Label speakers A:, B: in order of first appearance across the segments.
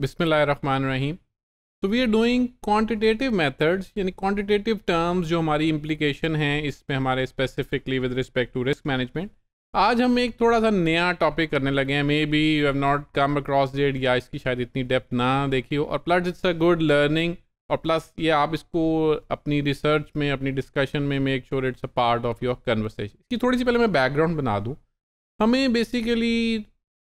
A: बिसमीम तो we are doing quantitative methods यानी क्वांटिटेटिव टर्म्स जो हमारी इम्प्लीकेशन हैं इसमें हमारे specifically with respect to risk management आज हम एक थोड़ा सा नया टॉपिक करने लगे हैं maybe you have not come across that या इसकी शायद इतनी डेप्थ ना देखी हो और plus it's a good learning और प्लस ये आप इसको अपनी रिसर्च में अपनी डिस्कशन में make sure it's a part of your conversation इसकी थोड़ी सी पहले मैं बैकग्राउंड बना दूँ हमें बेसिकली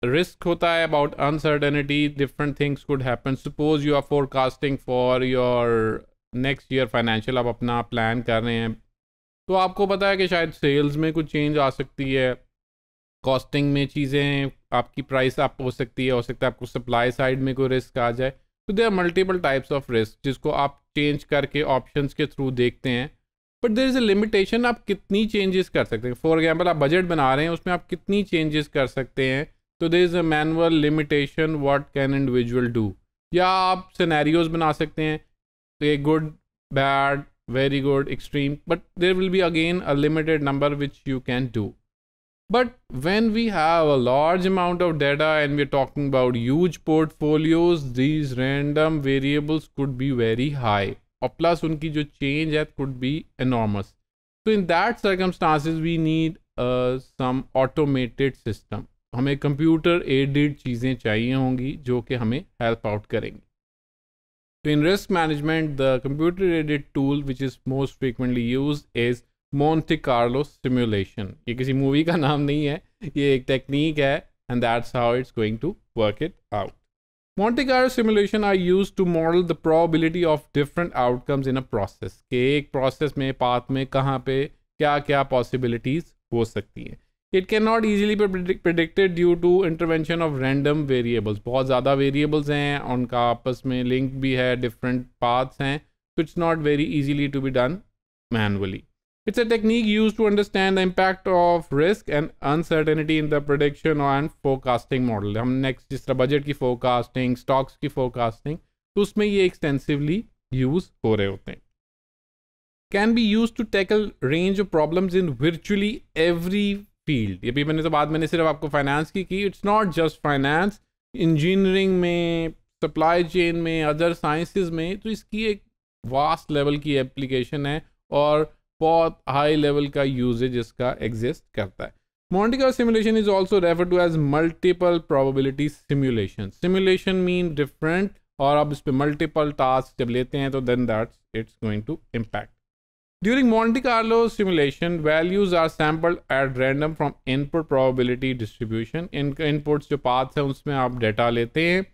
A: रिस्क होता है about uncertainty different things could happen suppose you are forecasting for your next year financial आप अपना प्लान कर रहे हैं तो आपको पता है कि शायद सेल्स में कुछ चेंज आ सकती है कॉस्टिंग में चीज़ें आपकी प्राइस आप हो सकती है हो सकता है आपको सप्लाई साइड में कोई रिस्क आ जाए तो there are multiple types of risk जिसको आप चेंज करके ऑप्शन के थ्रू देखते हैं but there is a limitation आप कितनी चेंजेस कर सकते हैं फॉर एग्जाम्पल आप बजट बना रहे हैं उसमें आप कितनी चेंजेस कर सकते हैं तो there is a manual limitation what can individual do या आप सैनैरियोज बना सकते हैं a good bad very good extreme but there will be again a limited number which you can do but when we have a large amount of data and we are talking about huge portfolios these random variables could be very high और plus उनकी जो change है could be enormous तो इन that circumstances we need some automated system हमें computer aided चीज़ें चाहिए होंगी जो कि हमें हेल्प आउट करेंगी तो in risk management the computer aided tool which is most frequently use is Monte Carlo simulation ये किसी मूवी का नाम नहीं है ये एक टेक्निक है and that's how it's going to work it out Monte Carlo simulation are use to model the probability of different outcomes in a process के एक प्रोसेस में पाथ में कहाँ पे क्या क्या पॉसिबिलिटीज हो सकती हैं it can not easily predicted due to intervention of random variables बहुत ज़्यादा वेरिएबल्स हैं उनका आपस में लिंक भी है डिफरेंट पाथ्स हैं so it's not very easily to be done manually it's a technique use to understand the impact of risk and uncertainty in the production and forecasting model हम next जिस तरह budget की forecasting stocks की forecasting तो उसमें ये extensively use हो रहे होते हैं can be use to tackle range of problem in virtually every field ये भी मैंने तो बात मैंने सिर्फ आपको फाइनेंस की की it's not just finance engineering में सप्लाई चेन में अदर साइंसिस में तो इसकी एक वास्ट लेवल की एप्लीकेशन है और बहुत हाई लेवल का यूजेज इसका एग्जिस्ट करता है Monte Carlo simulation is also refer to as multiple probability simulation simulation mean different और अब इस पर मल्टीपल टास्क जब लेते हैं तो then that's it's going to impact During Monte Carlo simulation, values are sampled at random from input probability distribution. inputs जो paths हैं उसमें आप data लेते हैं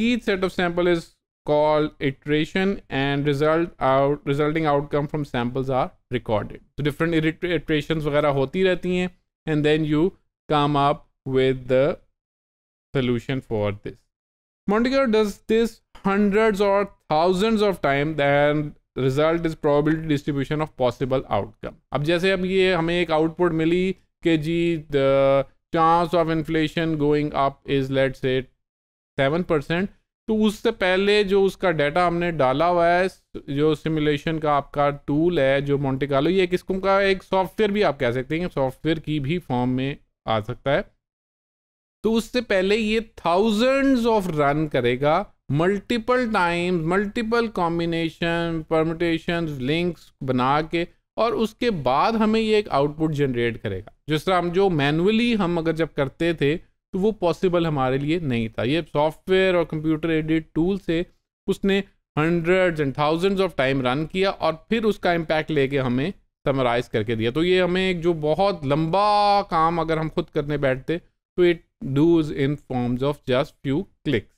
A: Each set of sample is called iteration and result out resulting outcome from samples are recorded. So different iterations वगैरह होती रहती हैं and then you come up with the solution for this. Monte Carlo does this hundreds or thousands of times and result is probability distribution of possible outcome अब जैसे अब ये हमें एक आउटपुट मिली कि जी the chance of inflation going up is let say seven percent तो उससे पहले जो उसका डाटा हमने डाला हुआ है जो सिमुलेशन का आपका टूल है जो मोन्टिकालो ये किस्म का एक सॉफ्टवेयर भी आप कह सकते हैं सॉफ्टवेयर की भी फॉर्म में आ सकता है तो उससे पहले ये थाउजेंड्स ऑफ रन करेगा multiple times multiple combination permutation links बना के और उसके बाद हमें ये एक आउटपुट जनरेट करेगा जिस तरह हम जो मैनुअली हम अगर जब करते थे तो वो पॉसिबल हमारे लिए नहीं था ये सॉफ्टवेयर और कंप्यूटर एडिट टूल से उसने hundreds and thousands of time run किया और फिर उसका इम्पैक्ट लेके हमें समराइज करके दिया तो ये हमें एक जो बहुत लंबा काम अगर हम खुद करने बैठते तो it does in forms of just few click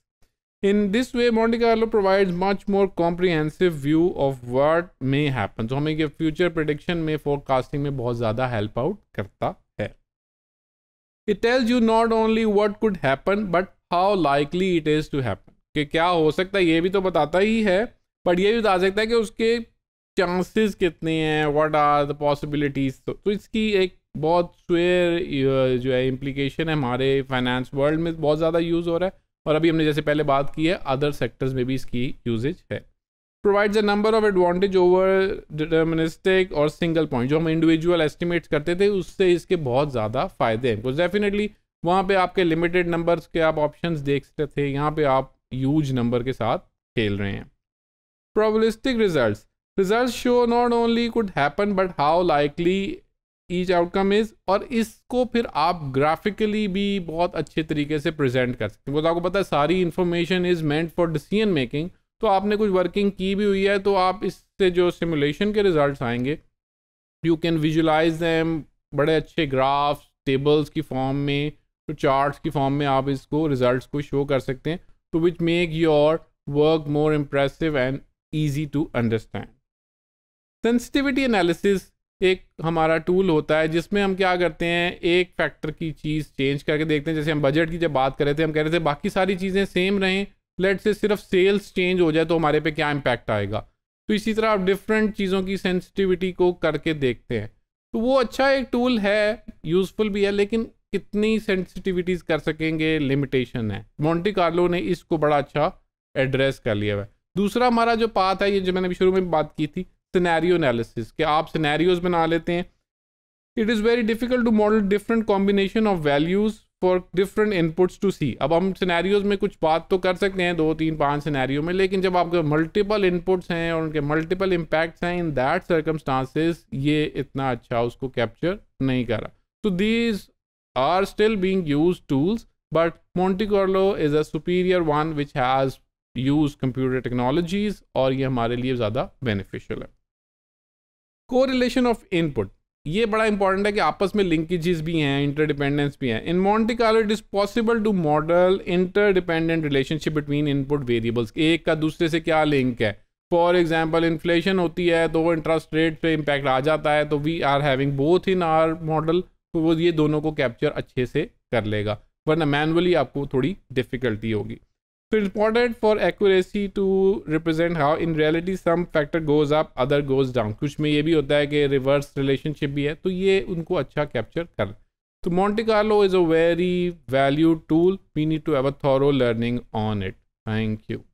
A: in this way Monte Carlo provide much more comprehensive view of what may happen तो हमें ये फ्यूचर प्रोडिक्शन में फोरकास्टिंग में बहुत ज़्यादा हेल्प आउट करता है it tells you not only what could happen but how likely it is to happen कि क्या हो सकता है ये भी तो बताता ही है बट ये भी बता सकता है कि उसके चांसेस कितने हैं वट आर द पॉसिबिलिटीज तो इसकी एक बहुत स्वेयर जो है इम्प्लीकेशन है हमारे फाइनेंस वर्ल्ड में बहुत ज़्यादा यूज़ हो रहा है और अभी हमने जैसे पहले बात की है अदर सेक्टर्स में भी इसकी यूजेज है provides a number of advantage over deterministic और सिंगल पॉइंट जो हम इंडिविजुअल एस्टिमेट्स करते थे उससे इसके बहुत ज़्यादा फायदे हैं बिकॉज डेफिनेटली वहाँ पे आपके लिमिटेड नंबर्स के आप ऑप्शन देख सकते थे यहाँ पे आप यूज नंबर के साथ खेल रहे हैं probabilistic result result show not only could happen but how likely each outcome is और इसको फिर आप ग्राफिकली भी बहुत अच्छे तरीके से प्रेजेंट कर सकते हैं तो आपको पता है सारी information is meant for decision making तो आपने कुछ वर्किंग की भी हुई है तो आप इससे जो सिमुलेशन के रिजल्ट्स आएंगे यू कैन विजुलाइज दैम बड़े अच्छे ग्राफ्स टेबल्स की फॉर्म में तो चार्ट्स की फॉर्म में आप इसको रिजल्ट्स को शो कर सकते हैं to which make your work more impressive and easy to understand sensitivity analysis एक हमारा टूल होता है जिसमें हम क्या करते हैं एक फैक्टर की चीज़ चेंज करके देखते हैं जैसे हम बजट की जब बात कर रहे थे हम कह रहे थे बाकी सारी चीज़ें सेम रहें लेट से सिर्फ सेल्स चेंज हो जाए तो हमारे पे क्या इम्पैक्ट आएगा तो इसी तरह आप डिफरेंट चीज़ों की सेंसिटिविटी को करके देखते हैं तो वो अच्छा एक टूल है यूज़फुल भी है लेकिन कितनी सेंसिटिविटीज़ कर सकेंगे लिमिटेशन है मोन्टी कार्लो ने इसको बड़ा अच्छा एड्रेस कर लिया हुआ है दूसरा हमारा जो पाथ है ये जो मैंने अभी शुरू में बात की थी सिनेरियो एनालिसिस कि आप सिनेरियोज बना लेते हैं it is very difficult to model different combination of values for different inputs to see अब हम सिनेरियोज में कुछ बात तो कर सकते हैं दो तीन पांच सिनेरियो में लेकिन जब आपके मल्टीपल इनपुट्स हैं और उनके मल्टीपल इम्पैक्ट्स हैं इन दैट सर्कमस्टांसिस ये इतना अच्छा उसको कैप्चर नहीं करा तो these are still being use tools but Monte Carlo is a superior one which has use computer technologies और ये हमारे लिए ज़्यादा बेनिफिशियल है कोरिलेशन ऑफ इनपुट ये बड़ा इंपॉर्टेंट है कि आपस में लिंकेजेस भी हैं इंटरडिपेंडेंस भी हैं in Monte Carlo it is possible to model interdependent relationship between input variables एक का दूसरे से क्या लिंक है फॉर एग्जाम्पल इन्फ्लेशन होती है तो वो इंटरेस्ट रेट पे इम्पैक्ट आ जाता है तो we are having both in our model तो वो ये दोनों को कैप्चर अच्छे से कर लेगा वरना मैनुअली आपको थोड़ी डिफिकल्टी होगी So it's important for accuracy to represent how in reality some factor goes up, other goes down. कुछ में ये भी होता है कि reverse relationship भी है तो ये उनको अच्छा capture कर तो Monte Carlo is a very valued tool. We need to have a thorough learning on it. Thank you.